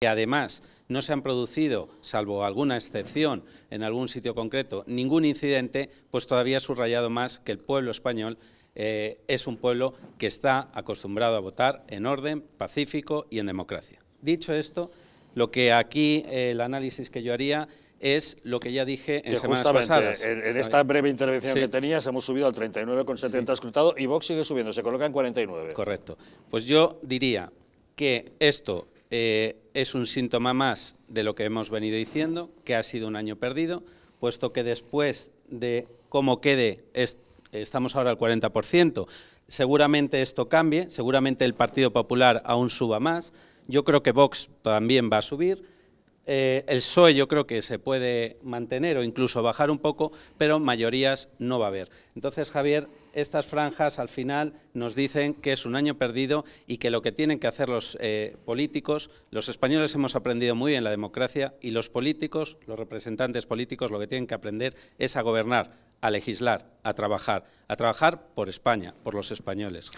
que además no se han producido, salvo alguna excepción en algún sitio concreto, ningún incidente, pues todavía ha subrayado más que el pueblo español eh, es un pueblo que está acostumbrado a votar en orden, pacífico y en democracia. Dicho esto, lo que aquí eh, el análisis que yo haría es lo que ya dije en semanas pasadas. En, esta breve intervención que tenías hemos subido al 39,70 escrutado y Vox sigue subiendo, se coloca en 49. Correcto. Pues yo diría que esto eh, es un síntoma más de lo que hemos venido diciendo, que ha sido un año perdido, puesto que después de cómo quede, estamos ahora al 40%, seguramente esto cambie, seguramente el Partido Popular aún suba más, yo creo que Vox también va a subir, eh, el PSOE yo creo que se puede mantener o incluso bajar un poco, pero mayorías no va a haber. Entonces, Javier, estas franjas al final nos dicen que es un año perdido y que lo que tienen que hacer los eh, políticos, los españoles hemos aprendido muy bien la democracia y los políticos, los representantes políticos, lo que tienen que aprender es a gobernar, a legislar, a trabajar, a trabajar por España, por los españoles.